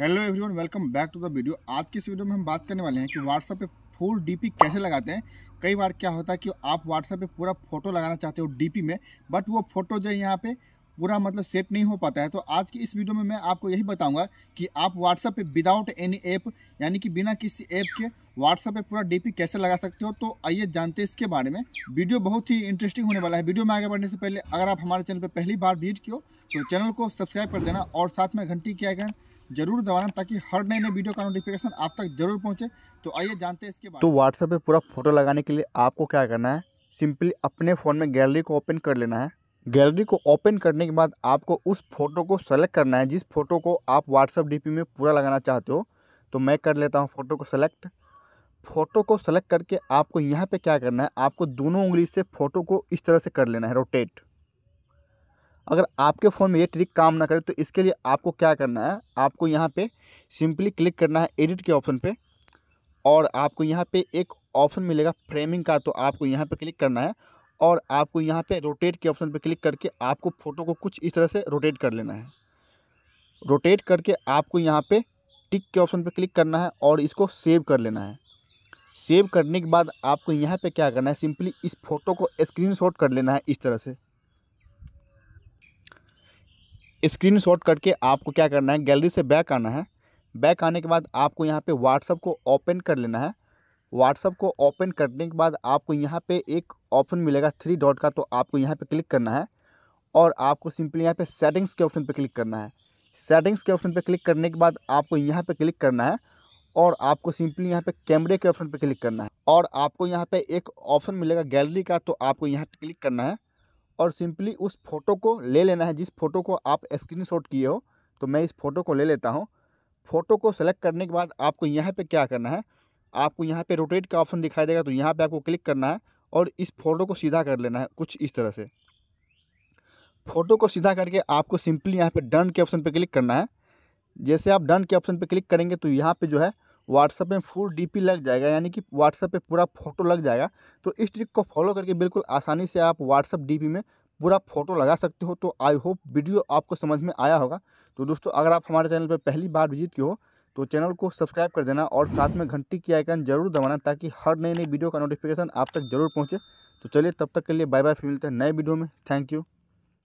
hello everyone welcome back to the video आज की इस वीडियो में हम बात करने वाले हैं कि व्हाट्सएप पे फुल डीपी कैसे लगाते हैं कई बार क्या होता है कि आप व्हाट्सएप पे पूरा फोटो लगाना चाहते हो डीपी में बट वो फोटो जो है यहाँ पे पूरा मतलब सेट नहीं हो पाता है तो आज की इस वीडियो में मैं आपको यही बताऊँगा कि आप व्हाट्सएप पे विदाउट एनी ऐप यानी कि बिना किसी ऐप के व्हाट्सएप पर पूरा डी कैसे लगा सकते हो तो आइए जानते हैं इसके बारे में वीडियो बहुत ही इंटरेस्टिंग होने वाला है वीडियो में आगे बढ़ने से पहले अगर आप हमारे चैनल पर पहली बार विजिट किया तो चैनल को सब्सक्राइब कर देना और साथ में घंटी क्या कहें जरूर दबाना ताकि हर नए नए वीडियो का नोटिफिकेशन आप तक जरूर पहुँचे तो आइए जानते हैं इसके बारे तो व्हाट्सएप पर पूरा फोटो लगाने के लिए आपको क्या करना है सिंपली अपने फ़ोन में गैलरी को ओपन कर लेना है गैलरी को ओपन करने के बाद आपको उस फोटो को सेलेक्ट करना है जिस फोटो को आप व्हाट्सएप डी में पूरा लगाना चाहते हो तो मैं कर लेता हूँ फ़ोटो को सेलेक्ट फ़ोटो को सेलेक्ट करके आपको यहाँ पर क्या करना है आपको दोनों उंगली से फ़ोटो को इस तरह से कर लेना है रोटेट अगर आपके फ़ोन में ये ट्रिक काम ना करे तो इसके लिए आपको क्या करना है आपको यहाँ पे सिंपली क्लिक करना है एडिट के ऑप्शन पे और आपको यहाँ पे एक ऑप्शन मिलेगा फ्रेमिंग का तो आपको यहाँ पे क्लिक करना है और आपको यहाँ पे रोटेट के ऑप्शन पे क्लिक करके आपको फ़ोटो को कुछ इस तरह से रोटेट कर लेना है रोटेट करके आपको यहाँ पर टिक के ऑप्शन पर क्लिक करना है और इसको सेव कर लेना है सेव करने के बाद आपको यहाँ पर क्या करना है सिंपली इस फोटो को स्क्रीन कर लेना है इस तरह से स्क्रीन शॉट करके आपको क्या करना है गैलरी से बैक आना है बैक आने के बाद आपको यहाँ पे व्हाट्सअप को ओपन कर लेना है व्हाट्सअप को ओपन करने के बाद आपको यहाँ पे एक ऑप्शन मिलेगा थ्री डॉट का तो आपको यहाँ पे क्लिक करना है और आपको सिंपली यहाँ पे सेटिंग्स के ऑप्शन पे क्लिक करना है सेटिंग्स के ऑप्शन पे क्लिक करने के बाद आपको यहाँ पे क्लिक करना है और आपको सिंपली यहाँ पे कैमरे के ऑप्शन पे क्लिक करना है और आपको यहाँ पे एक ऑप्शन मिलेगा गैलरी का तो आपको यहाँ पे क्लिक करना है और सिंपली उस फोटो को ले लेना है जिस फोटो को आप स्क्रीनशॉट किए हो तो मैं इस फोटो को ले लेता हूँ फ़ोटो को सेलेक्ट करने के बाद आपको यहाँ पे क्या करना है आपको यहाँ पे रोटेट का ऑप्शन दिखाई देगा तो यहाँ पे आपको क्लिक करना है और इस फ़ोटो को सीधा कर लेना है कुछ इस तरह से फ़ोटो को सीधा करके आपको सिंपली यहाँ पे डन के ऑप्शन पे क्लिक करना है जैसे आप डन के ऑप्शन पे क्लिक करेंगे तो यहाँ पे जो है व्हाट्सअप में फुल डीपी लग जाएगा यानी कि व्हाट्सअप पे पूरा फोटो लग जाएगा तो इस ट्रिक को फॉलो करके बिल्कुल आसानी से आप व्हाट्सअप डीपी में पूरा फोटो लगा सकते हो तो आई होप वीडियो आपको समझ में आया होगा तो दोस्तों अगर आप हमारे चैनल पर पहली बार विजिट किए हो तो चैनल को सब्सक्राइब कर देना और साथ में घंटी की आइकन जरूर दबाना ताकि हर नई नई वीडियो का नोटिफिकेशन आप तक जरूर पहुँचे तो चलिए तब तक के लिए बाय बाय फिर मिलते हैं नए वीडियो में थैंक यू